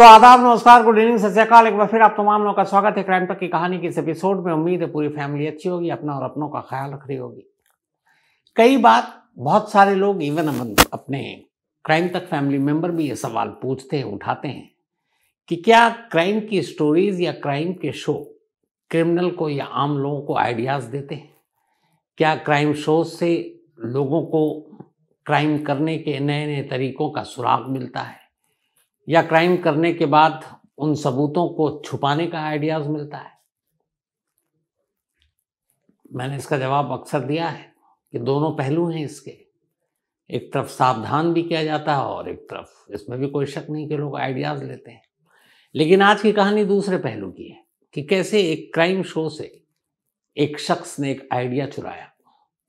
तो आदाब नमस्कार गुड इवनिंग सत्याकाल एक बार फिर आप तमाम लोगों का स्वागत है क्राइम तक की कहानी के इस एपिसोड में उम्मीद है पूरी फैमिली अच्छी होगी अपना और अपनों का ख्याल रख रही होगी कई बार बहुत सारे लोग इवन अपने क्राइम तक फैमिली मेंबर भी ये सवाल पूछते हैं उठाते हैं कि क्या क्राइम की स्टोरीज या क्राइम के शो क्रिमिनल को या आम लोगों को आइडियाज़ देते हैं क्या क्राइम शो से लोगों को क्राइम करने के नए नए तरीकों का सुराग मिलता है या क्राइम करने के बाद उन सबूतों को छुपाने का आइडियाज मिलता है मैंने इसका जवाब अक्सर दिया है कि दोनों पहलू हैं इसके एक तरफ सावधान भी किया जाता है और एक तरफ इसमें भी कोई शक नहीं कि लोग आइडियाज लेते हैं लेकिन आज की कहानी दूसरे पहलू की है कि कैसे एक क्राइम शो से एक शख्स ने एक आइडिया चुराया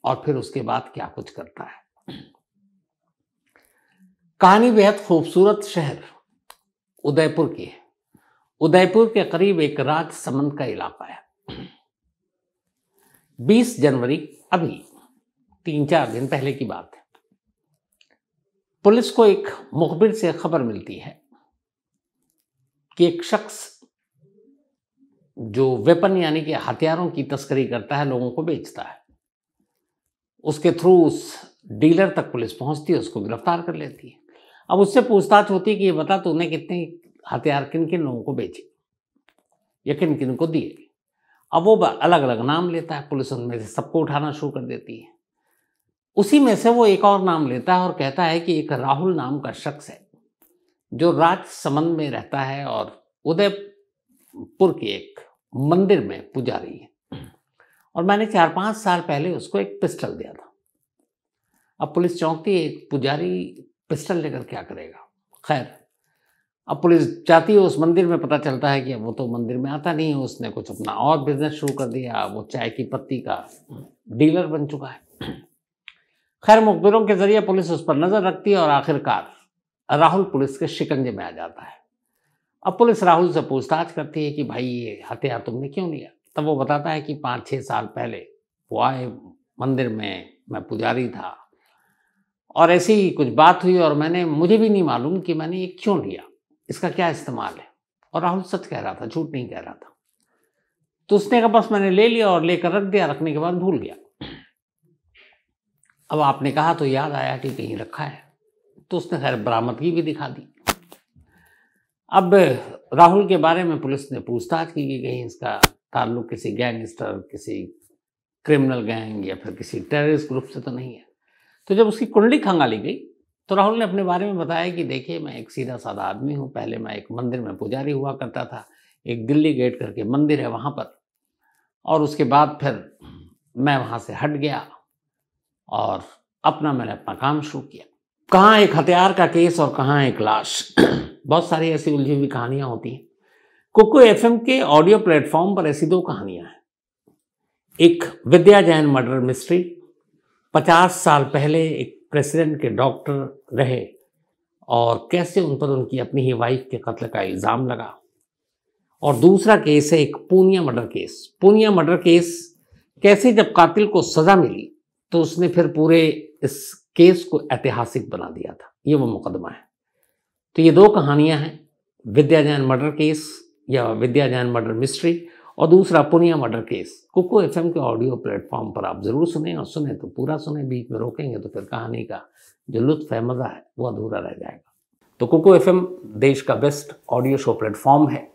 और फिर उसके बाद क्या कुछ करता है कहानी बेहद खूबसूरत शहर उदयपुर की है उदयपुर के करीब एक राज समंद का इलाका है 20 जनवरी अभी तीन चार दिन पहले की बात है पुलिस को एक मुखबिर से खबर मिलती है कि एक शख्स जो वेपन यानी कि हथियारों की तस्करी करता है लोगों को बेचता है उसके थ्रू उस डीलर तक पुलिस पहुंचती है उसको गिरफ्तार कर लेती है अब उससे पूछताछ होती कि ये बता तूने कितने हथियार किन किन लोगों को बेचे या किन किन को दिए अब वो अलग अलग नाम लेता है पुलिस उनमें से सबको उठाना शुरू कर देती है उसी में से वो एक और नाम लेता है और कहता है कि एक राहुल नाम का शख्स है जो राज में रहता है और उदयपुर के एक मंदिर में पुजारी है और मैंने चार पाँच साल पहले उसको एक पिस्टल दिया था अब पुलिस चौंकती है पुजारी पिस्टल लेकर क्या करेगा खैर अब पुलिस जाती है उस मंदिर में पता चलता है कि अब वो तो मंदिर में आता नहीं है उसने कुछ अपना और बिजनेस शुरू कर दिया वो चाय की पत्ती का डीलर बन चुका है खैर मुखबिरों के जरिए पुलिस उस पर नज़र रखती है और आखिरकार राहुल पुलिस के शिकंजे में आ जाता है अब पुलिस राहुल से पूछताछ करती है कि भाई ये हथियार तुमने क्यों लिया तब वो बताता है कि पाँच छः साल पहले वो आए मंदिर में मैं पुजारी था और ऐसे ही कुछ बात हुई और मैंने मुझे भी नहीं मालूम कि मैंने ये क्यों लिया इसका क्या इस्तेमाल है और राहुल सच कह रहा था झूठ नहीं कह रहा था तो उसने कहा बस मैंने ले लिया और लेकर रख दिया रखने के बाद भूल गया अब आपने कहा तो याद आया कि कहीं रखा है तो उसने खैर बरामदगी भी दिखा दी अब राहुल के बारे में पुलिस ने पूछताछ की कि कहीं इसका ताल्लुक किसी गैंगस्टर किसी क्रिमिनल गैंग या फिर किसी टेररिस्ट ग्रुप से तो नहीं है तो जब उसकी कुंडली खंगाली गई तो राहुल ने अपने बारे में बताया कि देखिए मैं एक सीधा साधा आदमी हूँ पहले मैं एक मंदिर में पुजारी हुआ करता था एक दिल्ली गेट करके मंदिर है वहाँ पर और उसके बाद फिर मैं वहाँ से हट गया और अपना मैंने अपना काम शुरू किया कहाँ एक हथियार का केस और कहाँ एक लाश बहुत सारी ऐसी उलझी हुई कहानियाँ होती हैं कोको एफ के ऑडियो प्लेटफॉर्म पर ऐसी दो कहानियाँ हैं एक विद्या जैन मर्डर मिस्ट्री पचास साल पहले एक प्रेसिडेंट के डॉक्टर रहे और कैसे उन पर उनकी अपनी ही वाइफ के कत्ल का इल्ज़ाम लगा और दूसरा केस है एक Punia murder case Punia murder case कैसे जब कातिल को सज़ा मिली तो उसने फिर पूरे इस केस को ऐतिहासिक बना दिया था ये वो मुकदमा है तो ये दो कहानियां हैं विद्या जैन मर्डर केस या विद्या जैन मर्डर मिस्ट्री और दूसरा Punia murder case Kuku F के ऑडियो प्लेटफॉर्म पर आप ज़रूर सुने और सुने तो पूरा सुने बीच में रोकेंगे तो फिर कहानी का जो लुत्फ है मज़ा है वो अधूरा रह जाएगा तो कुको एफ देश का बेस्ट ऑडियो शो प्लेटफॉर्म है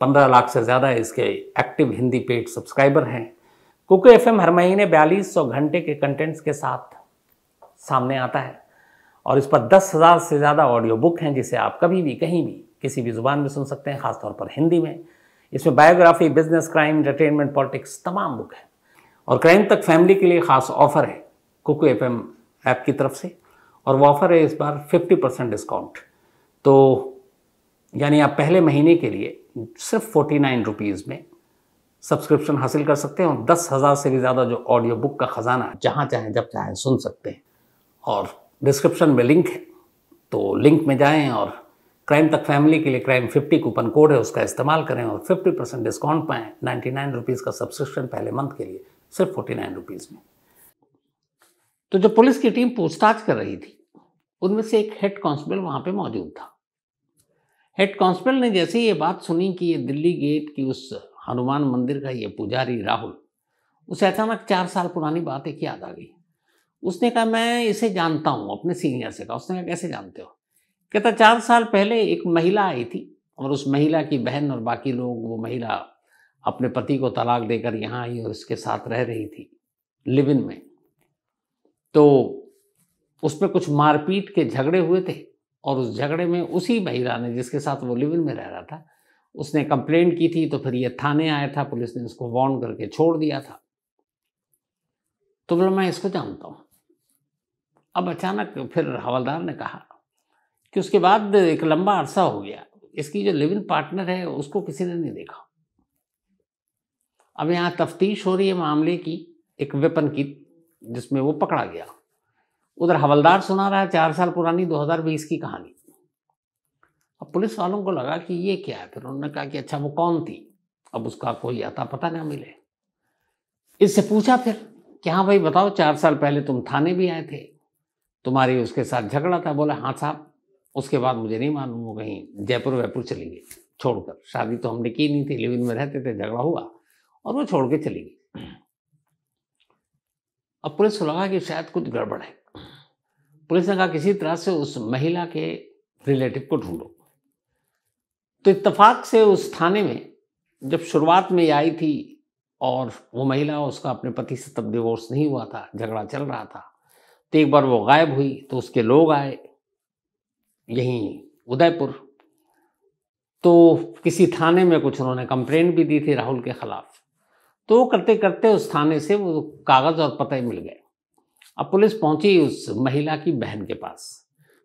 पंद्रह लाख से ज़्यादा इसके एक्टिव हिंदी पेड सब्सक्राइबर हैं कुको एफ हर महीने बयालीस सौ घंटे के कंटेंट्स के साथ सामने आता है और इस पर दस हज़ार से ज़्यादा ऑडियो बुक हैं जिसे आप कभी भी कहीं भी किसी भी ज़ुबान में सुन सकते हैं ख़ासतौर पर हिंदी में इसमें biography business crime entertainment politics तमाम बुक है और क्राइम तक फैमिली के लिए ख़ास ऑफ़र है कुकू एफ एम ऐप की तरफ से और वो ऑफ़र है इस बार 50 परसेंट डिस्काउंट तो यानी आप पहले महीने के लिए सिर्फ फोर्टी नाइन रुपीज़ में सब्सक्रिप्शन हासिल कर सकते हैं और दस हज़ार से भी ज़्यादा जो ऑडियो बुक का ख़जाना जहाँ चाहें जब चाहें सुन सकते हैं और डिस्क्रिप्शन में लिंक है तो लिंक में जाएं और क्राइम तक फैमिली के लिए क्राइम 50 कूपन कोड है उसका इस्तेमाल करें और 50 परसेंट डिस्काउंट पाएं नाइन्टी नाइन रुपीज़ का सब्सक्रिप्शन पहले मंथ के लिए सिर्फ फोर्टी नाइन रुपीज़ में तो जो पुलिस की टीम पूछताछ कर रही थी उनमें से एक हेड कांस्टेबल वहाँ पे मौजूद था हेड कांस्टेबल ने जैसे ही ये बात सुनी कि ये दिल्ली गेट की उस हनुमान मंदिर का ये पुजारी राहुल उसे अचानक चार साल पुरानी बात एक याद आ गई उसने कहा मैं इसे जानता हूँ अपने सीनियर से कहा उसने कहा कैसे जानते हो कहता तो चार साल पहले एक महिला आई थी और उस महिला की बहन और बाकी लोग वो महिला अपने पति को तलाक देकर यहाँ आई और इसके साथ रह रही थी लिव इन में तो उसमें कुछ मारपीट के झगड़े हुए थे और उस झगड़े में उसी महिला ने जिसके साथ वो लिव इन में रह रहा था उसने कंप्लेंट की थी तो फिर ये थाने आया था पुलिस ने उसको वार्न करके छोड़ दिया था तो बोला मैं इसको जानता हूँ अब अचानक फिर हवलदार ने कहा कि उसके बाद एक लंबा अरसा हो गया इसकी जो लिविंग पार्टनर है उसको किसी ने नहीं देखा अब यहाँ तफ्तीश हो रही है मामले की एक वेपन की जिसमें वो पकड़ा गया उधर हवलदार सुना रहा है चार साल पुरानी 2020 की कहानी अब पुलिस वालों को लगा कि ये क्या है फिर उन्होंने कहा कि अच्छा वो कौन थी अब उसका कोई आता पता ना मिले इससे पूछा फिर कि हाँ भाई बताओ चार साल पहले तुम थाने भी आए थे तुम्हारी उसके साथ झगड़ा था बोला हाँ साहब उसके बाद मुझे नहीं मालूम वो कहीं जयपुर वयपुर चली गई छोड़कर शादी तो हमने की नहीं थी लेकिन में रहते थे झगड़ा हुआ और वो छोड़ के चली गई अब पुलिस को लगा कि शायद कुछ गड़बड़ है पुलिस ने कहा किसी तरह से उस महिला के रिलेटिव को ढूंढो तो इतफाक से उस थाने में जब शुरुआत में ये आई थी और वो महिला उसका अपने पति से तब डिवोर्स नहीं हुआ था झगड़ा चल रहा था तो एक बार वो गायब हुई तो उसके लोग आए यहीं उदयपुर तो किसी थाने में कुछ उन्होंने कंप्लेन भी दी थी राहुल के ख़िलाफ़ तो करते करते उस थाने से वो कागज़ और पते मिल गए अब पुलिस पहुंची उस महिला की बहन के पास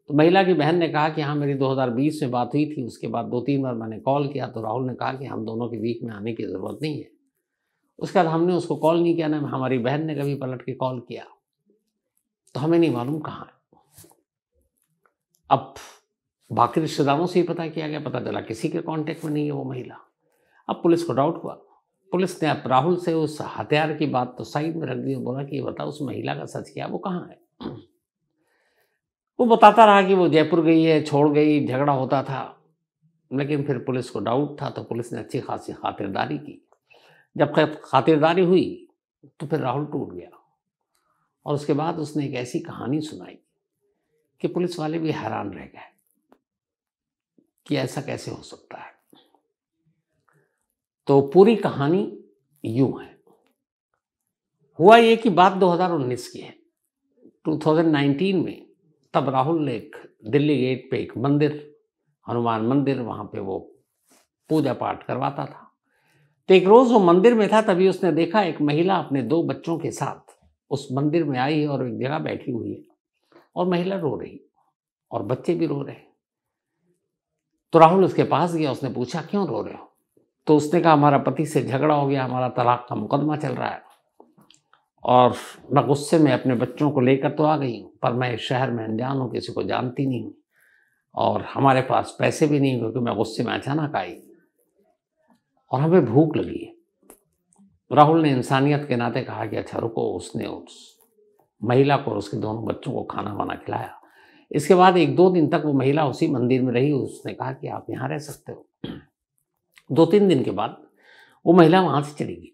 तो महिला की बहन ने कहा कि हाँ मेरी 2020 में बात हुई थी उसके बाद दो तीन बार मैंने कॉल किया तो राहुल ने कहा कि हम दोनों के बीच में आने की ज़रूरत नहीं है उसके बाद हमने उसको कॉल नहीं किया ना हमारी बहन ने कभी पलट के कॉल किया तो हमें नहीं मालूम कहाँ है अब बाकी रिश्तेदारों से ही पता किया गया पता चला किसी के कांटेक्ट में नहीं है वो महिला अब पुलिस को डाउट हुआ पुलिस ने अब राहुल से उस हथियार की बात तो साइड में रख दी बोला कि बताओ उस महिला का सच क्या वो कहाँ है वो बताता रहा कि वो जयपुर गई है छोड़ गई झगड़ा होता था लेकिन फिर पुलिस को डाउट था तो पुलिस ने अच्छी खासी खातिरदारी की जब खातिरदारी हुई तो फिर राहुल टूट गया और उसके बाद उसने एक ऐसी कहानी सुनाई कि पुलिस वाले भी हैरान रह गए कि ऐसा कैसे हो सकता है तो पूरी कहानी यूं है हुआ ये कि बात 2019 की है 2019 में तब राहुल ने एक दिल्ली गेट पे एक मंदिर हनुमान मंदिर वहां पे वो पूजा पाठ करवाता था तो एक रोज़ वो मंदिर में था तभी उसने देखा एक महिला अपने दो बच्चों के साथ उस मंदिर में आई और एक जगह बैठी हुई है और महिला रो रही और बच्चे भी रो रहे तो राहुल उसके पास गया उसने पूछा क्यों रो रहे हो तो उसने कहा हमारा पति से झगड़ा हो गया हमारा तलाक का मुकदमा चल रहा है और मैं गुस्से में अपने बच्चों को लेकर तो आ गई हूँ पर मैं इस शहर में अनजान हूँ किसी को जानती नहीं हूँ और हमारे पास पैसे भी नहीं क्योंकि मैं गुस्से में अचानक आई और हमें भूख लगी है राहुल ने इंसानियत के नाते कहा कि अच्छा रुको उसने उस महिला को और उसके दोनों बच्चों को खाना वाना खिलाया इसके बाद एक दो दिन तक वो महिला उसी मंदिर में रही उसने कहा कि आप यहाँ रह सकते हो दो तीन दिन के बाद वो महिला वहाँ से चली गई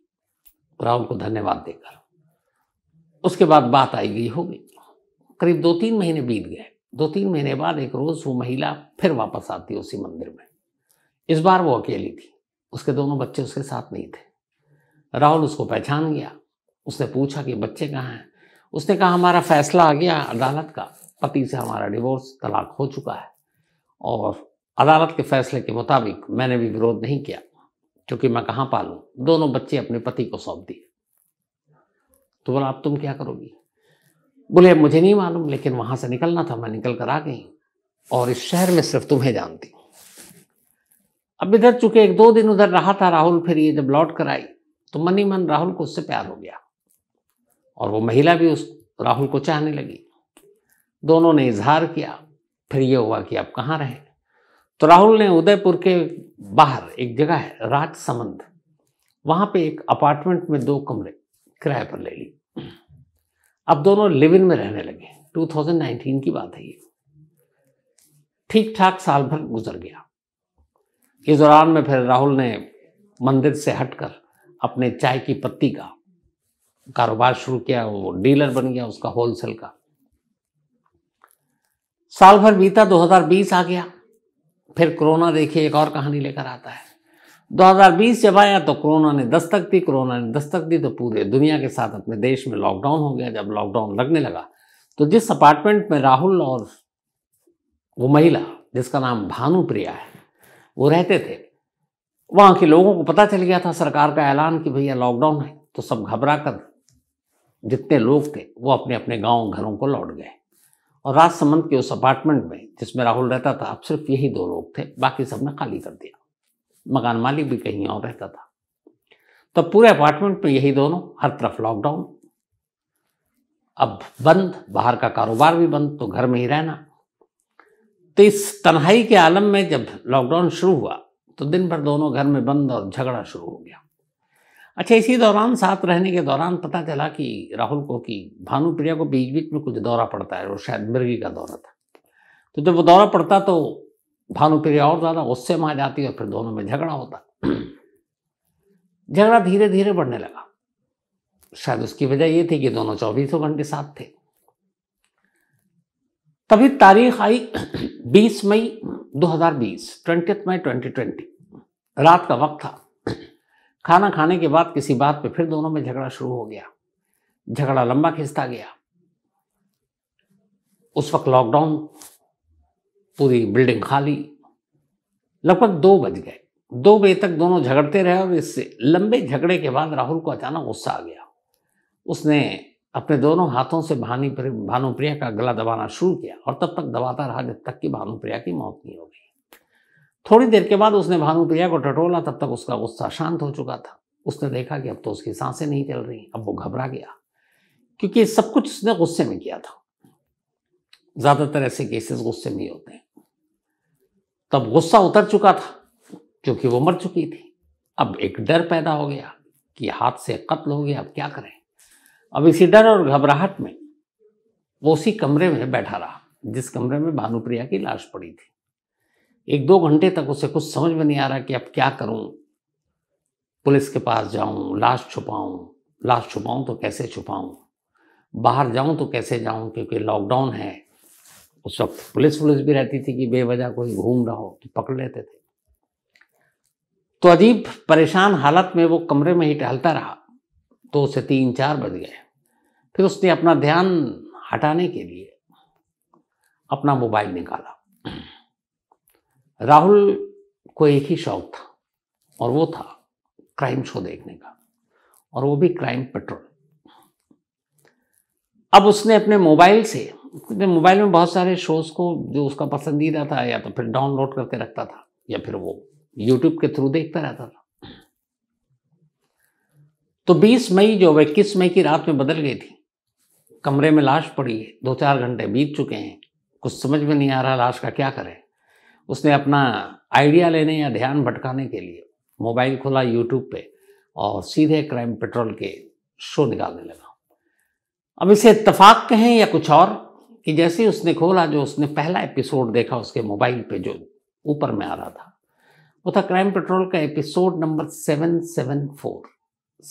राहुल को धन्यवाद देकर उसके बाद बात आई गई हो गई करीब दो तीन महीने बीत गए दो तीन महीने बाद एक रोज़ वो महिला फिर वापस आती उसी मंदिर में इस बार वो अकेली थी उसके दोनों बच्चे उसके साथ नहीं थे राहुल उसको पहचान गया उसने पूछा कि बच्चे कहाँ हैं उसने कहा हमारा फैसला आ गया अदालत का पति से हमारा डिवोर्स तलाक हो चुका है और अदालत के फैसले के मुताबिक मैंने भी विरोध नहीं किया क्योंकि मैं कहाँ पालूँ दोनों बच्चे अपने पति को सौंप दिए तो बोला अब तुम क्या करोगी बोले मुझे नहीं मालूम लेकिन वहाँ से निकलना था मैं निकल कर आ गई और इस शहर में सिर्फ तुम्हें जानती हूँ अब इधर चुके एक दो दिन उधर रहा था राहुल फिर ये जब लौट कर आई तो मन ही मन राहुल को उससे प्यार हो गया और वो महिला भी उस राहुल को चाहने लगी दोनों ने इजहार किया फिर ये हुआ कि अब कहाँ रहे तो राहुल ने उदयपुर के बाहर एक जगह है राजसमंद वहां पे एक अपार्टमेंट में दो कमरे किराए पर ले ली अब दोनों लिव इन में रहने लगे 2019 की बात है ये ठीक ठाक साल भर गुजर गया इस दौरान में फिर राहुल ने मंदिर से हटकर अपने चाय की पत्ती का कारोबार शुरू किया वो डीलर बन गया उसका होलसेल का साल भर बीता 2020 आ गया फिर कोरोना देखिए एक और कहानी लेकर आता है 2020 जब आया तो कोरोना ने दस्तक दी कोरोना ने दस्तक दी तो पूरे दुनिया के साथ अपने देश में लॉकडाउन हो गया जब लॉकडाउन लगने लगा तो जिस अपार्टमेंट में राहुल और वो महिला जिसका नाम भानु प्रिया है वो रहते थे वहाँ के लोगों को पता चल गया था सरकार का ऐलान कि भैया लॉकडाउन है तो सब घबरा कर जितने लोग थे वो अपने अपने गांव घरों को लौट गए और राजसमंद के उस अपार्टमेंट में जिसमें राहुल रहता था अब सिर्फ यही दो लोग थे बाकी सबने खाली कर दिया मकान मालिक भी कहीं और रहता था तो पूरे अपार्टमेंट में यही दोनों हर तरफ लॉकडाउन अब बंद बाहर का कारोबार भी बंद तो घर में ही रहना तो इस तन्हाई के आलम में जब लॉकडाउन शुरू हुआ तो दिन भर दोनों घर में बंद और झगड़ा शुरू हो गया अच्छा इसी दौरान साथ रहने के दौरान पता चला कि राहुल को कि भानुप्रिया को बीच बीच में कुछ दौरा पड़ता है वो शायद मिर्गी का दौरा था तो जब वो दौरा पड़ता तो भानुप्रिया और ज़्यादा गुस्से में आ जाती और फिर दोनों में झगड़ा होता झगड़ा धीरे धीरे बढ़ने लगा शायद उसकी वजह ये थी कि दोनों चौबीसों घंटे साथ थे तभी तारीख आई 20 मई 2020 हज़ार मई 2020 रात का वक्त था खाना खाने के बाद किसी बात पे फिर दोनों में झगड़ा शुरू हो गया झगड़ा लंबा खिंचता गया उस वक्त लॉकडाउन पूरी बिल्डिंग खाली लगभग दो बज गए दो बजे तक दोनों झगड़ते रहे और इससे लंबे झगड़े के बाद राहुल को अचानक गुस्सा आ गया उसने अपने दोनों हाथों से भानी भानुप्रिया का गला दबाना शुरू किया और तब तक दबाता रहा जब तक कि भानुप्रिया की मौत नहीं हो गई थोड़ी देर के बाद उसने भानुप्रिया को टटोला तब तक उसका गुस्सा शांत हो चुका था उसने देखा कि अब तो उसकी सांसें नहीं चल रही अब वो घबरा गया क्योंकि सब कुछ उसने गुस्से में किया था ज़्यादातर ऐसे केसेस गुस्से में ही होते हैं तब गुस्सा उतर चुका था क्योंकि वो मर चुकी थी अब एक डर पैदा हो गया कि हाथ से कत्ल हो गया अब क्या करें अब इसी डर और घबराहट में वो उसी कमरे में बैठा रहा जिस कमरे में भानुप्रिया की लाश पड़ी थी एक दो घंटे तक उसे कुछ समझ में नहीं आ रहा कि अब क्या करूं पुलिस के पास जाऊं लाश छुपाऊं लाश छुपाऊं तो कैसे छुपाऊं बाहर जाऊं तो कैसे जाऊं क्योंकि लॉकडाउन है उस वक्त पुलिस पुलिस भी रहती थी कि बेवजह कोई घूम रहा हो तो पकड़ लेते थे तो अजीब परेशान हालत में वो कमरे में ही टहलता रहा तो उसे तीन चार बज गए फिर उसने अपना ध्यान हटाने के लिए अपना मोबाइल निकाला राहुल को एक ही शौक था और वो था क्राइम शो देखने का और वो भी क्राइम पेट्रोल अब उसने अपने मोबाइल से मोबाइल में बहुत सारे शोज को जो उसका पसंदीदा था या तो फिर डाउनलोड करके रखता था या फिर वो यूट्यूब के थ्रू देखता रहता था तो 20 मई जो इक्कीस मई की रात में बदल गई थी कमरे में लाश पड़ी है दो चार घंटे बीत चुके हैं कुछ समझ में नहीं आ रहा लाश का क्या करें उसने अपना आइडिया लेने या ध्यान भटकाने के लिए मोबाइल खोला यूट्यूब पे और सीधे क्राइम पेट्रोल के शो निकालने लगा अब इसे इतफाक कहें या कुछ और कि जैसे उसने खोला जो उसने पहला एपिसोड देखा उसके मोबाइल पे जो ऊपर में आ रहा था वो था क्राइम पेट्रोल का episode number seven seven four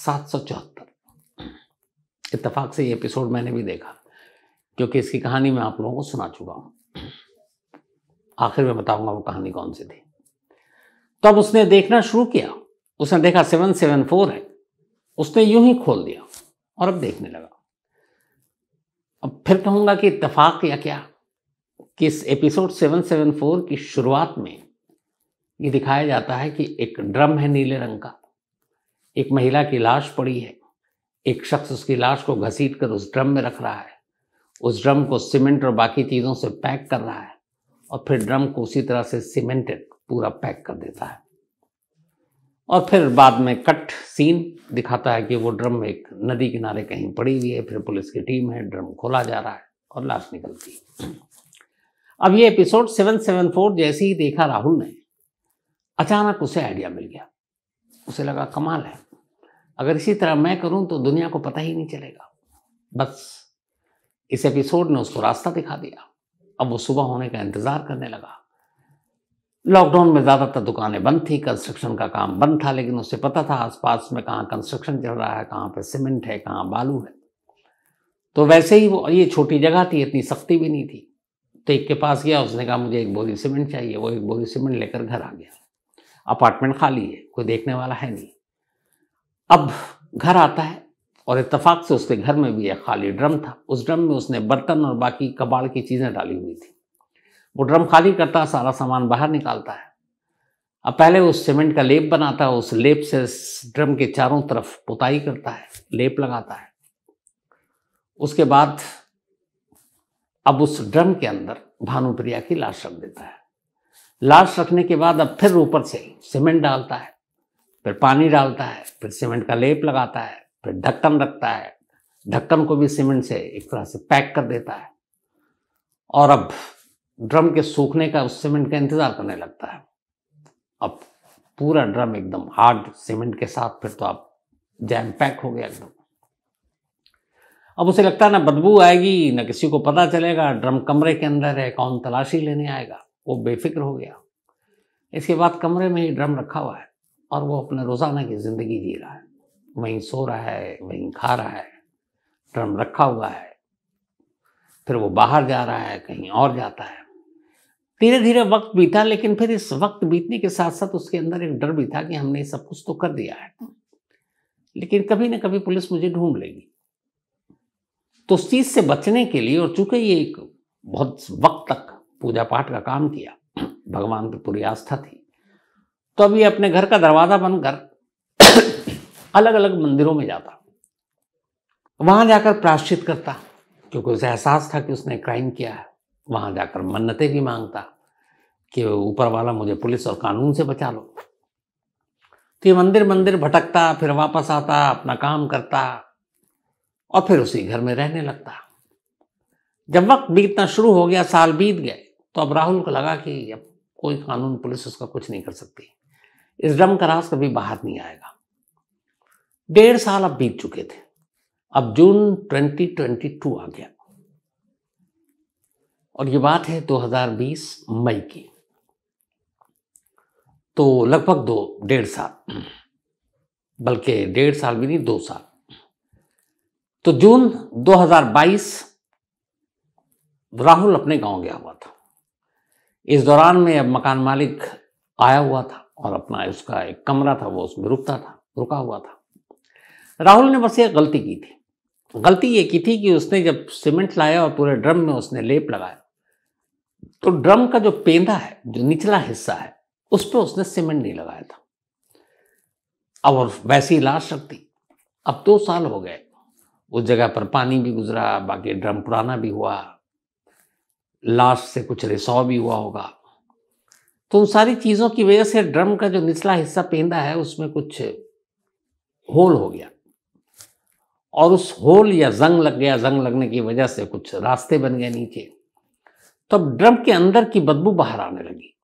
सात सौ चौहत्तर इतफाक से ये एपिसोड मैंने भी देखा क्योंकि इसकी कहानी मैं आप लोगों को सुना चुका हूँ आखिर में बताऊंगा वो कहानी कौन सी थी तो अब उसने देखना शुरू किया उसने देखा सेवन सेवन फोर है उसने यूं ही खोल दिया और अब देखने लगा अब फिर कहूंगा कि इतफाक या क्या कि इस एपिसोड सेवन सेवन फोर की शुरुआत में ये दिखाया जाता है कि एक ड्रम है नीले रंग का एक महिला की लाश पड़ी है एक शख्स उसकी लाश को घसीट कर उस ड्रम में रख रहा है उस ड्रम को सीमेंट और बाकी चीज़ों से पैक कर रहा है और फिर ड्रम को उसी तरह से सीमेंटेड पूरा पैक कर देता है और फिर बाद में कट सीन दिखाता है कि वो ड्रम एक नदी किनारे कहीं पड़ी हुई है फिर पुलिस की टीम है ड्रम खोला जा रहा है और लाश निकलती है अब ये एपिसोड 774 जैसे ही देखा राहुल ने अचानक उसे आइडिया मिल गया उसे लगा कमाल है अगर इसी तरह मैं करूं तो दुनिया को पता ही नहीं चलेगा बस इस एपिसोड ने उसको रास्ता दिखा दिया अब वो सुबह होने का इंतज़ार करने लगा लॉकडाउन में ज़्यादातर दुकानें बंद थी कंस्ट्रक्शन का काम बंद था लेकिन उसे पता था आसपास में कहाँ कंस्ट्रक्शन चल रहा है कहाँ पर सीमेंट है कहाँ बालू है तो वैसे ही वो ये छोटी जगह थी इतनी सख्ती भी नहीं थी तो एक के पास गया उसने कहा मुझे एक बोरी सीमेंट चाहिए वो एक बोरी सीमेंट लेकर घर आ गया अपार्टमेंट खाली है कोई देखने वाला है नहीं अब घर आता है और इतफाक से उसके घर में भी एक खाली ड्रम था उस ड्रम में उसने बर्तन और बाकी कबाड़ की चीज़ें डाली हुई थी वो ड्रम खाली करता सारा सामान बाहर निकालता है अब पहले वो सीमेंट का लेप बनाता है उस लेप से ड्रम के चारों तरफ पुताई करता है लेप लगाता है उसके बाद अब उस ड्रम के अंदर भानुप्रिया की लाश रख देता है लाश रखने के बाद अब फिर ऊपर से सीमेंट डालता है फिर पानी डालता है फिर सीमेंट का लेप लगाता है फिर ढक्कन रखता है ढक्कन को भी सीमेंट से एक तरह से पैक कर देता है और अब ड्रम के सूखने का उस सीमेंट का इंतज़ार करने लगता है अब पूरा ड्रम एकदम हार्ड सीमेंट के साथ फिर तो आप जैम पैक हो गया एकदम अब उसे लगता है ना बदबू आएगी ना किसी को पता चलेगा ड्रम कमरे के अंदर है कौन तलाशी लेने आएगा वो बेफिक्र हो गया इसके बाद कमरे में ही ड्रम रखा हुआ है और वो अपने रोज़ाना की ज़िंदगी जी रहा है वहीं सो रहा है वहीं खा रहा है ड्रम रखा हुआ है फिर वो बाहर जा रहा है कहीं और जाता है धीरे धीरे वक्त बीता लेकिन फिर इस वक्त बीतने के साथ साथ उसके अंदर एक डर भी था कि हमने सब कुछ तो कर दिया है लेकिन कभी ना कभी पुलिस मुझे ढूंढ लेगी तो उस चीज से बचने के लिए और चूंकि ये एक बहुत वक्त तक पूजा पाठ का काम किया भगवान पर पूरी आस्था थी तो अब ये अपने घर का दरवाज़ा बंद कर अलग अलग मंदिरों में जाता वहां जाकर प्राश्चित करता क्योंकि उसे एहसास था कि उसने क्राइम किया है वहां जाकर मन्नतें भी मांगता कि ऊपर वाला मुझे पुलिस और कानून से बचा लो तो ये मंदिर मंदिर भटकता फिर वापस आता अपना काम करता और फिर उसी घर में रहने लगता जब वक्त बीतना शुरू हो गया साल बीत गए तो अब राहुल को लगा कि अब कोई कानून पुलिस उसका कुछ नहीं कर सकती इस ड्रम का रास कभी बाहर नहीं आएगा डेढ़ साल अब बीत चुके थे अब जून 2022 आ गया और ये बात है 2020 मई की तो लगभग दो डेढ़ साल बल्कि डेढ़ साल भी नहीं दो साल तो जून 2022 राहुल अपने गांव गया हुआ था इस दौरान में अब मकान मालिक आया हुआ था और अपना उसका एक कमरा था वो उसमें रुकता था रुका हुआ था राहुल ने बस ये गलती की थी गलती ये की थी कि उसने जब सीमेंट लाया और पूरे ड्रम में उसने लेप लगाया तो ड्रम का जो पेंदा है जो निचला हिस्सा है उस पर उसने सीमेंट नहीं लगाया था अब और वैसी ही लाश शक्ति अब दो साल हो गए उस जगह पर पानी भी गुजरा बाकी ड्रम पुराना भी हुआ लाश से कुछ रिसाव भी हुआ होगा तो उन सारी चीज़ों की वजह से ड्रम का जो निचला हिस्सा पेंदा है उसमें कुछ होल हो गया और उस होल या जंग लग गया जंग लगने की वजह से कुछ रास्ते बन गए नीचे तो अब ड्रम के अंदर की बदबू बाहर आने लगी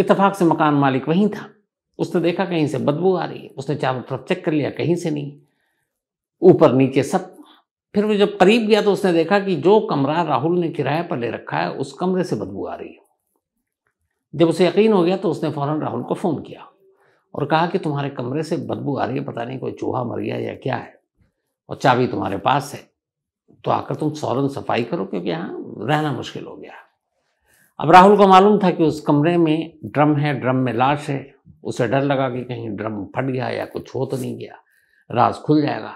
इतफाक से मकान मालिक वहीं था उसने देखा कहीं से बदबू आ रही है उसने चारों तरफ चेक कर लिया कहीं से नहीं ऊपर नीचे सब फिर वो जब करीब गया तो उसने देखा कि जो कमरा राहुल ने किराए पर ले रखा है उस कमरे से बदबू आ रही है जब उसे यकीन हो गया तो उसने फ़ौरन राहुल को फ़ोन किया और कहा कि तुम्हारे कमरे से बदबू आ रही है पता नहीं कोई चूहा मर गया या क्या है और चाबी तुम्हारे पास है तो आकर तुम सौरन सफाई करो क्योंकि यहाँ रहना मुश्किल हो गया अब राहुल को मालूम था कि उस कमरे में ड्रम है ड्रम में लाश है उसे डर लगा कि कहीं ड्रम फट गया या कुछ हो तो नहीं गया राज खुल जाएगा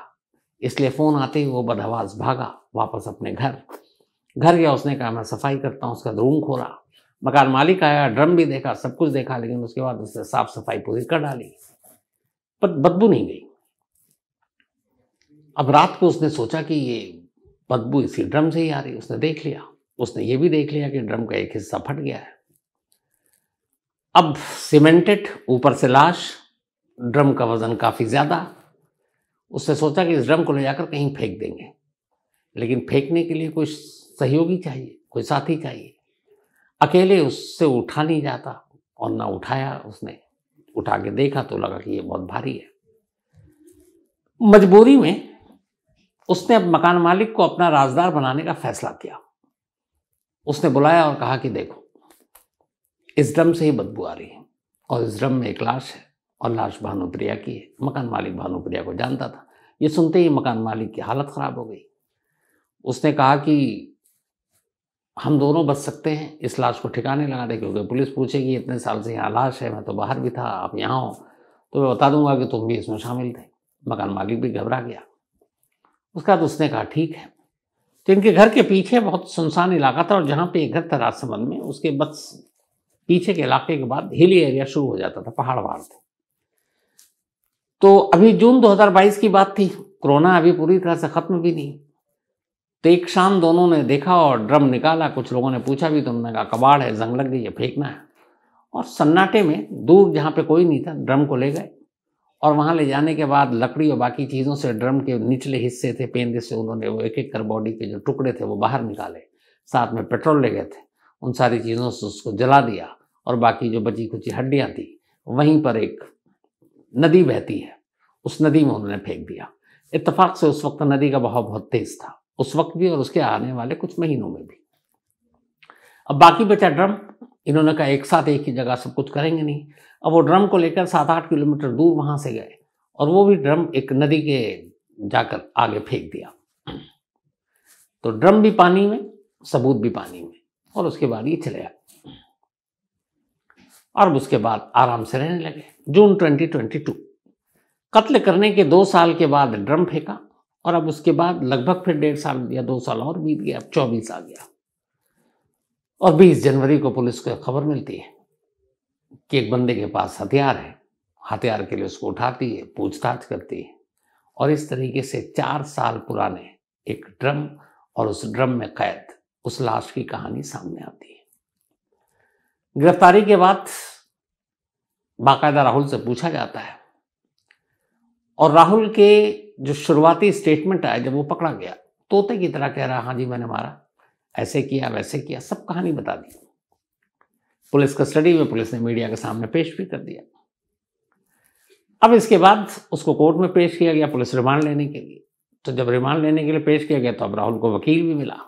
इसलिए फ़ोन आते ही वो बदहवास भागा वापस अपने घर घर गया उसने कहा मैं सफाई करता हूँ उसका रूम खोला मकान मालिक आया ड्रम भी देखा सब कुछ देखा लेकिन उसके बाद उसने साफ सफाई पूरी कर डाली पर बदबू नहीं गई अब रात को उसने सोचा कि ये बदबू इसी ड्रम से ही आ रही उसने देख लिया उसने ये भी देख लिया कि ड्रम का एक हिस्सा फट गया है अब सीमेंटेड ऊपर से लाश ड्रम का वजन काफ़ी ज़्यादा उसने सोचा कि इस ड्रम को ले जाकर कहीं फेंक देंगे लेकिन फेंकने के लिए कोई सहयोगी चाहिए कोई साथी चाहिए अकेले उससे उठा नहीं जाता और ना उठाया उसने उठा के देखा तो लगा कि ये बहुत भारी है मजबूरी में उसने अब मकान मालिक को अपना राजदार बनाने का फैसला किया उसने बुलाया और कहा कि देखो इस ड्रम से ही बदबू आ रही है और इस ड्रम में एक लाश है और लाश भानुप्रिया की है मकान मालिक भानुप्रिया को जानता था ये सुनते ही मकान मालिक की हालत ख़राब हो गई उसने कहा कि हम दोनों बच सकते हैं इस लाश को ठिकाने लगा दे क्योंकि पुलिस पूछेगी इतने साल से यहाँ लाश है मैं तो बाहर भी था आप यहाँ हो तो मैं बता दूंगा कि तुम भी इसमें शामिल थे मकान मालिक भी घबरा गया उसके बाद तो उसने कहा ठीक है तो इनके घर के पीछे बहुत सुनसान इलाका था और जहाँ पे एक घर था राजसमंद में उसके बस पीछे के इलाके के बाद हिली एरिया शुरू हो जाता था पहाड़ वहाड़ थे तो अभी जून 2022 की बात थी कोरोना अभी पूरी तरह से ख़त्म भी नहीं तो एक शाम दोनों ने देखा और ड्रम निकाला कुछ लोगों ने पूछा भी तो उन्होंने कहा कबाड़ है जंग लग गई है फेंकना है और सन्नाटे में दूर जहाँ पे कोई नहीं था ड्रम को ले गए और वहाँ ले जाने के बाद लकड़ी और बाकी चीज़ों से ड्रम के निचले हिस्से थे पेंदे से उन्होंने वो एक एक कर बॉडी के जो टुकड़े थे वो बाहर निकाले साथ में पेट्रोल ले गए थे उन सारी चीज़ों से उसको जला दिया और बाकी जो बची खुची हड्डियाँ थी वहीं पर एक नदी बहती है उस नदी में उन्होंने फेंक दिया इतफाक़ से उस वक्त नदी का बहाव बहुत तेज़ था उस वक्त भी और उसके आने वाले कुछ महीनों में भी अब बाकी बचा ड्रम इन्होंने कहा एक साथ एक ही जगह सब कुछ करेंगे नहीं अब वो ड्रम को लेकर सात आठ किलोमीटर दूर वहाँ से गए और वो भी ड्रम एक नदी के जाकर आगे फेंक दिया तो ड्रम भी पानी में सबूत भी पानी में और उसके बाद ये चले आए और उसके बाद आराम से रहने लगे जून 2022 कत्ल करने के दो साल के बाद ड्रम फेंका और अब उसके बाद लगभग फिर डेढ़ साल या दो साल और बीत गया अब चौबीस आ गया और 20 जनवरी को पुलिस को खबर मिलती है कि एक बंदे के पास हथियार है हथियार के लिए उसको उठाती है पूछताछ करती है और इस तरीके से चार साल पुराने एक ड्रम और उस ड्रम में कैद उस लाश की कहानी सामने आती है गिरफ्तारी के बाद बाकायदा राहुल से पूछा जाता है और राहुल के जो शुरुआती स्टेटमेंट आया जब वो पकड़ा गया तोते की तरह कह रहा हाँ जी मैंने मारा ऐसे किया वैसे किया सब कहानी बता दी पुलिस कस्टडी में पुलिस ने मीडिया के सामने पेश भी कर दिया अब इसके बाद उसको कोर्ट में पेश किया गया पुलिस रिमांड लेने के लिए तो जब रिमांड लेने के लिए पेश किया गया तो अब राहुल को वकील भी मिला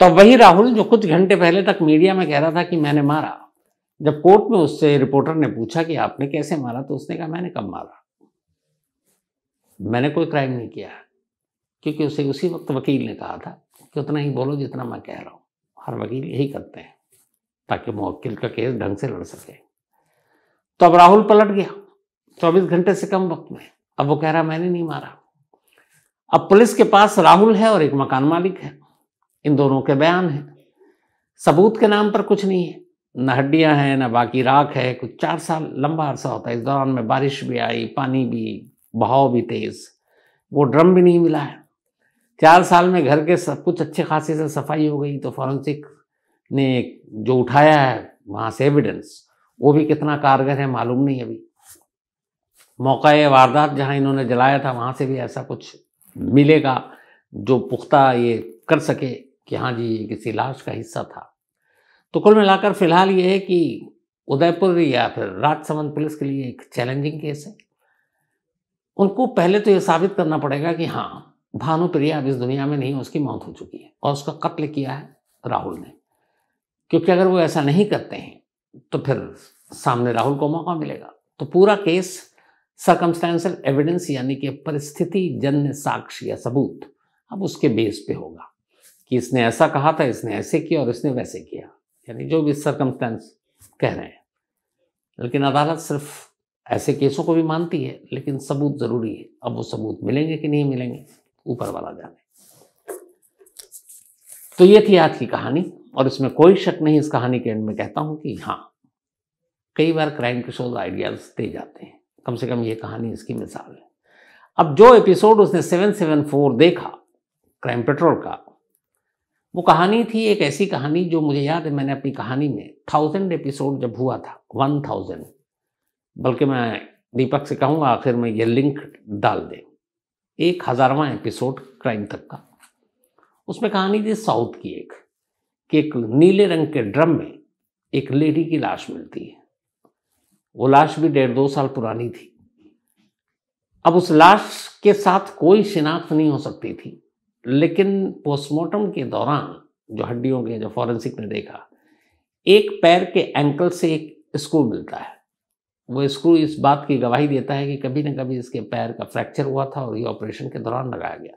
तो वही राहुल जो कुछ घंटे पहले तक मीडिया में कह रहा था कि मैंने मारा जब कोर्ट में उससे रिपोर्टर ने पूछा कि आपने कैसे मारा तो उसने कहा मैंने कब मारा मैंने कोई क्राइम नहीं किया क्योंकि उसे उसी वक्त वकील ने कहा था कि उतना ही बोलो जितना मैं कह रहा हूँ हर वकील यही करते हैं ताकि मुवक्किल का केस ढंग से लड़ सके तो अब राहुल पलट गया चौबीस घंटे से कम वक्त में अब वो कह रहा मैंने नहीं मारा अब पुलिस के पास राहुल है और एक मकान मालिक है इन दोनों के बयान हैं सबूत के नाम पर कुछ नहीं है न हड्डियां हैं ना बाकी राख है कुछ चार साल लंबा अरसा होता है इस दौरान में बारिश भी आई पानी भी बहाव भी तेज वो ड्रम भी नहीं मिला है चार साल में घर के सब कुछ अच्छे खासे से सफाई हो गई तो फॉरेंसिक ने जो उठाया है वहाँ से एविडेंस वो भी कितना कारगर है मालूम नहीं अभी मौका वारदात जहाँ इन्होंने जलाया था वहाँ से भी ऐसा कुछ मिलेगा जो पुख्ता ये कर सके कि हाँ जी ये किसी लाश का हिस्सा था तो कुल मिलाकर फिलहाल ये है कि उदयपुर या फिर राजसमंद पुलिस के लिए एक चैलेंजिंग केस है उनको पहले तो ये साबित करना पड़ेगा कि हाँ भानुप्रिया अब इस दुनिया में नहीं उसकी मौत हो चुकी है और उसका कत्ल किया है राहुल ने क्योंकि अगर वो ऐसा नहीं करते हैं तो फिर सामने राहुल को मौका मिलेगा तो पूरा केस सर्कमस्टेंशल एविडेंस यानी कि परिस्थिति जन्य साक्ष्य या सबूत अब उसके बेस पे होगा कि इसने ऐसा कहा था इसने ऐसे किया और इसने वैसे किया यानी जो भी सर्कमस्टेंस कह रहे हैं लेकिन अदालत सिर्फ ऐसे केसों को भी मानती है लेकिन सबूत ज़रूरी है अब वो सबूत मिलेंगे कि नहीं मिलेंगे ऊपर वाला जाने तो ये थी आज की कहानी और इसमें कोई शक नहीं इस कहानी के एंड में कहता हूं कि हाँ कई बार क्राइम के आइडियाज दे जाते हैं कम से कम ये कहानी इसकी मिसाल है अब जो एपिसोड उसने 774 फोर देखा क्राइम पेट्रोल का वो कहानी थी एक ऐसी कहानी जो मुझे याद है मैंने अपनी कहानी में थाउजेंड एपिसोड जब हुआ था वन थाउजेंड बल्कि मैं दीपक से कहूँगा आखिर में ये लिंक डाल दें एक हज़ारवा एपिसोड क्राइम तक का उसमें कहानी थी साउथ की एक कि एक नीले रंग के ड्रम में एक लेडी की लाश मिलती है वो लाश भी डेढ़ दो साल पुरानी थी अब उस लाश के साथ कोई शिनाख्त नहीं हो सकती थी लेकिन पोस्टमार्टम के दौरान जो हड्डियों के जो फॉरेंसिक ने देखा एक पैर के एंकल से एक स्क्रू मिलता है वो स्क्रू इस बात की गवाही देता है कि कभी ना कभी इसके पैर का फ्रैक्चर हुआ था और ये ऑपरेशन के दौरान लगाया गया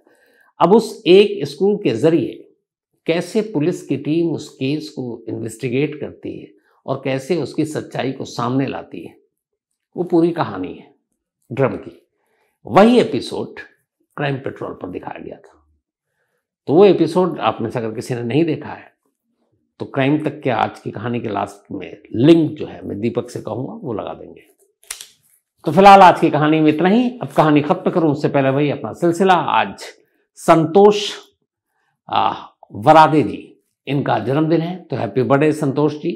अब उस एक स्क्रू के ज़रिए कैसे पुलिस की टीम उस केस को इन्वेस्टिगेट करती है और कैसे उसकी सच्चाई को सामने लाती है वो पूरी कहानी है ड्रम की वही एपिसोड क्राइम पेट्रोल पर दिखाया गया था तो वो एपिसोड आप में से अगर किसी ने नहीं देखा है तो क्राइम तक के आज की कहानी के लास्ट में लिंक जो है मैं दीपक से कहूंगा वो लगा देंगे तो फिलहाल आज की कहानी में इतना ही अब कहानी खत्म करूं उससे पहले भाई अपना सिलसिला आज संतोष वरादे जी इनका जन्मदिन है तो हैप्पी बर्थडे संतोष जी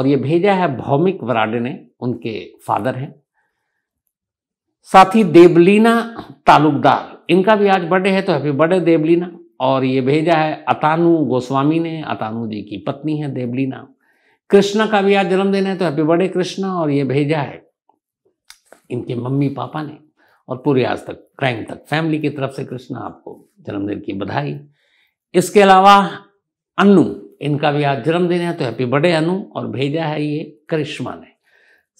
और ये भेजा है भौमिक वराडे ने उनके फादर हैं साथ ही देवलीना तालुकदार इनका भी आज बर्थडे है तो हैप्पी बर्थडे देवलीना और ये भेजा है अतानु गोस्वामी ने अतानु जी की पत्नी है देवली नाम कृष्णा का भी आज जन्मदिन है तो हैप्पी बर्थडे कृष्णा और ये भेजा है इनके मम्मी पापा ने और पूरे आज तक क्राइम तक फैमिली की तरफ से कृष्णा आपको जन्मदिन की बधाई इसके अलावा अनु इनका भी आज जन्मदिन है तो हैप्पी बर्थडे अनु और भेजा है ये करिश्मा ने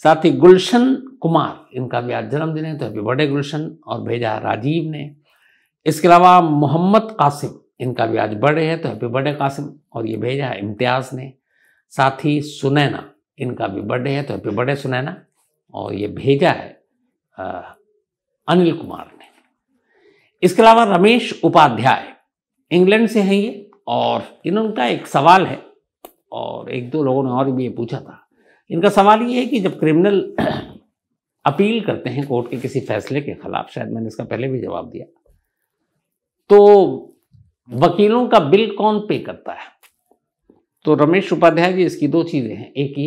साथ ही गुलशन कुमार इनका भी आज जन्मदिन है तो हैप्पी बर्थडे गुलशन और भेजा है राजीव ने इसके अलावा मोहम्मद कासिम इनका भी आज बर्थडे है तो हैप्पी बर्थडे कासिम और ये भेजा है इम्तियाज़ ने साथ ही सुनैना इनका भी बर्थडे है तो हैप्पी बर्थडे सुनैना और ये भेजा है आ, अनिल कुमार ने इसके अलावा रमेश उपाध्याय इंग्लैंड से हैं ये और इनका एक सवाल है और एक दो लोगों ने और भी ये पूछा था इनका सवाल ये है कि जब क्रिमिनल अपील करते हैं कोर्ट के किसी फैसले के खिलाफ शायद मैंने इसका पहले भी जवाब दिया तो वकीलों का बिल कौन पे करता है तो रमेश उपाध्याय जी इसकी दो चीज़ें हैं एक ये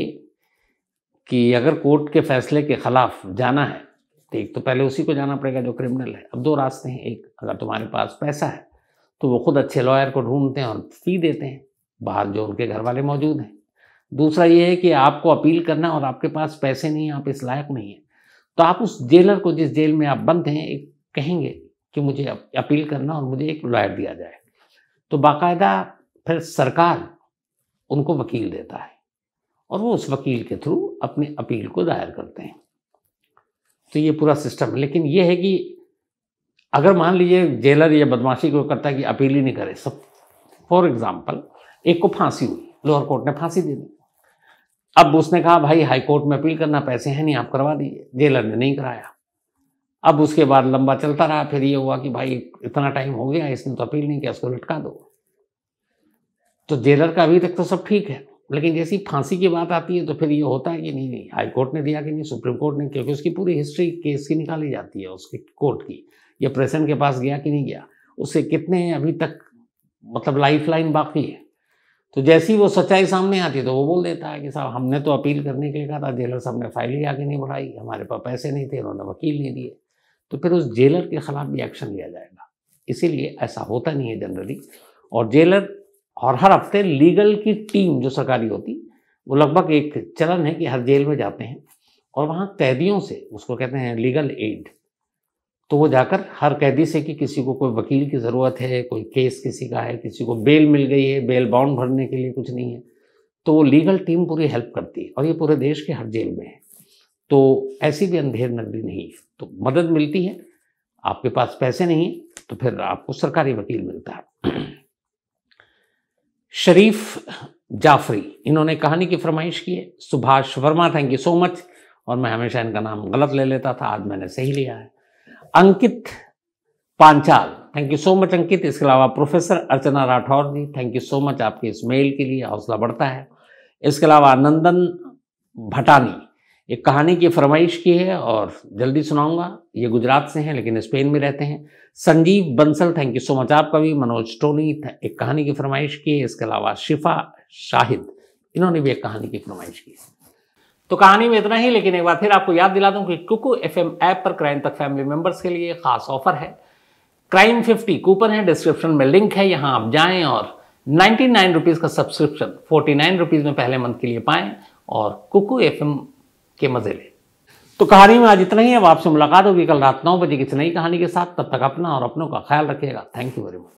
कि अगर कोर्ट के फैसले के खिलाफ जाना है तो एक तो पहले उसी को जाना पड़ेगा जो क्रिमिनल है अब दो रास्ते हैं एक अगर तुम्हारे पास पैसा है तो वो खुद अच्छे लॉयर को ढूंढते हैं और फी देते हैं बाहर जो उनके घर वाले मौजूद हैं दूसरा ये है कि आपको अपील करना और आपके पास पैसे नहीं हैं आप इस लायक नहीं हैं तो आप उस जेलर को जिस जेल में आप बंद हैं एक कहेंगे कि मुझे अपील करना और मुझे एक लॉयर दिया जाए तो बाकायदा फिर सरकार उनको वकील देता है और वो उस वकील के थ्रू अपनी अपील को दायर करते हैं तो ये पूरा सिस्टम है लेकिन ये है कि अगर मान लीजिए जेलर या बदमाशी को करता है कि अपील ही नहीं करे सब फॉर एग्जाम्पल एक को फांसी हुई लोअर कोर्ट ने फांसी दे दी अब उसने कहा भाई हाई कोर्ट में अपील करना पैसे हैं नहीं आप करवा दीजिए जेलर ने नहीं कराया अब उसके बाद लंबा चलता रहा फिर ये हुआ कि भाई इतना टाइम हो गया इसने तो अपील नहीं किया उसको लटका दो तो जेलर का अभी तक तो सब ठीक है लेकिन जैसी फांसी की बात आती है तो फिर ये होता है कि नहीं नहीं हाई कोर्ट ने दिया कि नहीं सुप्रीम कोर्ट ने क्योंकि उसकी पूरी हिस्ट्री केस की निकाली जाती है उसके कोर्ट की या प्रेसिडेंट के पास गया कि नहीं गया उससे कितने अभी तक मतलब लाइफ लाइन बाकी है तो जैसी वो सच्चाई सामने आती है तो वो बोल देता है कि साहब हमने तो अपील करने के लिए कहा था जेलर साहब ने फाइल ही आगे नहीं बढ़ाई हमारे पास पैसे नहीं थे उन्होंने वकील नहीं दिए तो फिर उस जेलर के खिलाफ भी एक्शन लिया जाएगा इसीलिए ऐसा होता नहीं है जनरली और जेलर और हर हफ्ते लीगल की टीम जो सरकारी होती वो लगभग एक चलन है कि हर जेल में जाते हैं और वहाँ कैदियों से उसको कहते हैं लीगल एड तो वो जाकर हर कैदी से कि किसी को कोई वकील की ज़रूरत है कोई केस किसी का है किसी को बेल मिल गई है बेल बाउंड भरने के लिए कुछ नहीं है तो वो लीगल टीम पूरी हेल्प करती है और ये पूरे देश के हर जेल में है तो ऐसी भी अंधेर नगरी नहीं है तो मदद मिलती है आपके पास पैसे नहीं है तो फिर आपको सरकारी वकील मिलता है शरीफ जाफरी इन्होंने कहानी की फरमाइश की है Subhash Verma thank you so much और मैं हमेशा इनका नाम गलत ले लेता था आज मैंने सही लिया है Ankit Panchal thank you so much Ankit इसके अलावा professor Archana Rathore ji thank you so much आपके इस मेल के लिए हौसला बढ़ता है इसके अलावा नंदन भटानी एक कहानी की फरमाइश की है और जल्दी सुनाऊंगा ये गुजरात से हैं लेकिन स्पेन में रहते हैं Sanjeev Bansal thank you so much आपका भी मनोज टोनी एक कहानी की फरमाइश की है इसके अलावा शिफा शाहिद इन्होंने भी एक कहानी की फरमाइश की है तो कहानी में इतना ही लेकिन एक बार फिर आपको याद दिला दूं कि कुकू एफ ऐप पर क्राइम तक फैमिली मेंबर्स के लिए खास ऑफर है क्राइम फिफ्टी कूपन है डिस्क्रिप्शन में लिंक है यहाँ आप जाएं और नाइन्टी नाइन रुपीज़ का सब्सक्रिप्शन फोर्टी नाइन रुपीज़ में पहले मंथ के लिए पाएं और कुकू एफ के मज़े ले तो कहानी में आज इतना ही अब आपसे मुलाकात होगी कल रात नौ बजे किसी नई कहानी के साथ तब तक अपना और अपनों का ख्याल रखिएगा थैंक यू वेरी मच